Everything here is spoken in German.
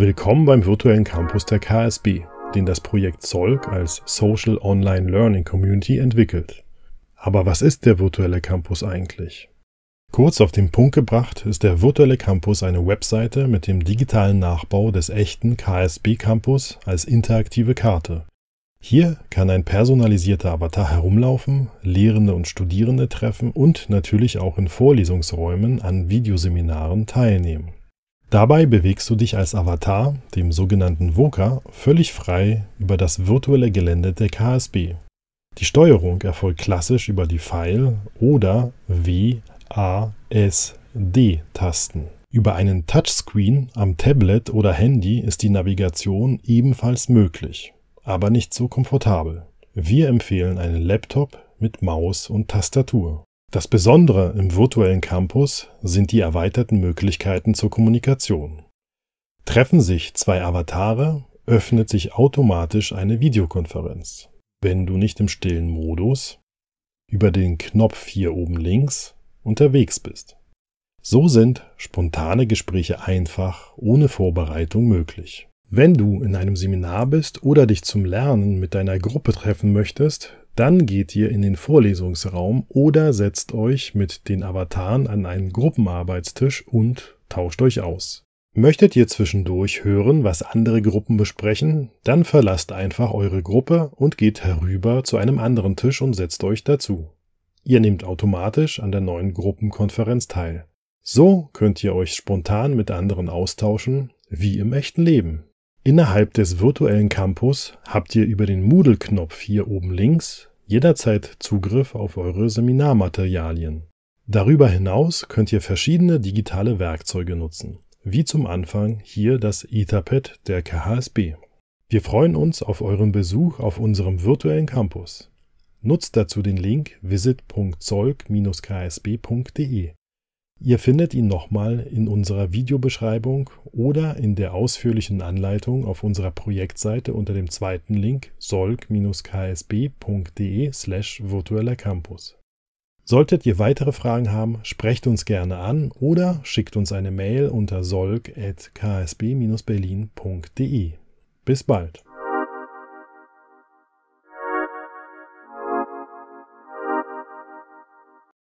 Willkommen beim virtuellen Campus der KSB, den das Projekt Zolk als Social Online Learning Community entwickelt. Aber was ist der virtuelle Campus eigentlich? Kurz auf den Punkt gebracht ist der virtuelle Campus eine Webseite mit dem digitalen Nachbau des echten KSB Campus als interaktive Karte. Hier kann ein personalisierter Avatar herumlaufen, Lehrende und Studierende treffen und natürlich auch in Vorlesungsräumen an Videoseminaren teilnehmen. Dabei bewegst du dich als Avatar, dem sogenannten VOKA, völlig frei über das virtuelle Gelände der KSB. Die Steuerung erfolgt klassisch über die Pfeil- oder W, A, S, D-Tasten. Über einen Touchscreen am Tablet oder Handy ist die Navigation ebenfalls möglich, aber nicht so komfortabel. Wir empfehlen einen Laptop mit Maus und Tastatur. Das Besondere im virtuellen Campus sind die erweiterten Möglichkeiten zur Kommunikation. Treffen sich zwei Avatare, öffnet sich automatisch eine Videokonferenz, wenn du nicht im stillen Modus über den Knopf hier oben links unterwegs bist. So sind spontane Gespräche einfach ohne Vorbereitung möglich. Wenn du in einem Seminar bist oder dich zum Lernen mit deiner Gruppe treffen möchtest, dann geht ihr in den Vorlesungsraum oder setzt euch mit den Avataren an einen Gruppenarbeitstisch und tauscht euch aus. Möchtet ihr zwischendurch hören, was andere Gruppen besprechen, dann verlasst einfach eure Gruppe und geht herüber zu einem anderen Tisch und setzt euch dazu. Ihr nehmt automatisch an der neuen Gruppenkonferenz teil. So könnt ihr euch spontan mit anderen austauschen, wie im echten Leben. Innerhalb des virtuellen Campus habt ihr über den Moodle-Knopf hier oben links jederzeit Zugriff auf eure Seminarmaterialien. Darüber hinaus könnt ihr verschiedene digitale Werkzeuge nutzen, wie zum Anfang hier das Etherpad der KHSB. Wir freuen uns auf euren Besuch auf unserem virtuellen Campus. Nutzt dazu den Link visit.zolk-ksb.de. Ihr findet ihn nochmal in unserer Videobeschreibung oder in der ausführlichen Anleitung auf unserer Projektseite unter dem zweiten Link solg ksbde slash virtueller Campus. Solltet ihr weitere Fragen haben, sprecht uns gerne an oder schickt uns eine Mail unter solk.ksb-berlin.de. Bis bald!